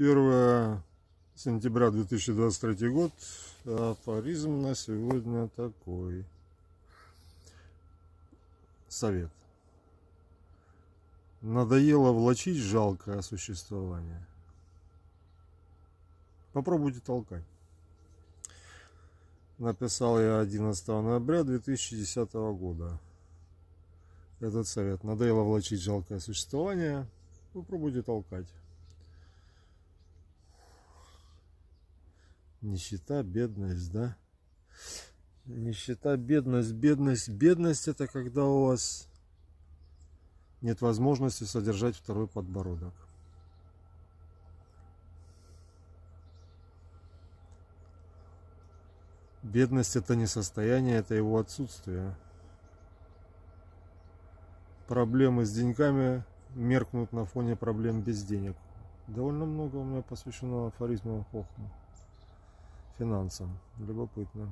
1 сентября 2023 год. Афоризм на сегодня такой. Совет. Надоело влачить жалкое существование. Попробуйте толкать. Написал я 11 ноября 2010 года. Этот совет. Надоело влачить жалкое существование. Попробуйте толкать. Нищета, бедность, да? Нищета, бедность, бедность. Бедность это когда у вас нет возможности содержать второй подбородок. Бедность это не состояние, это его отсутствие. Проблемы с деньгами меркнут на фоне проблем без денег. Довольно много у меня посвящено афоризмам Хохма финансам любопытно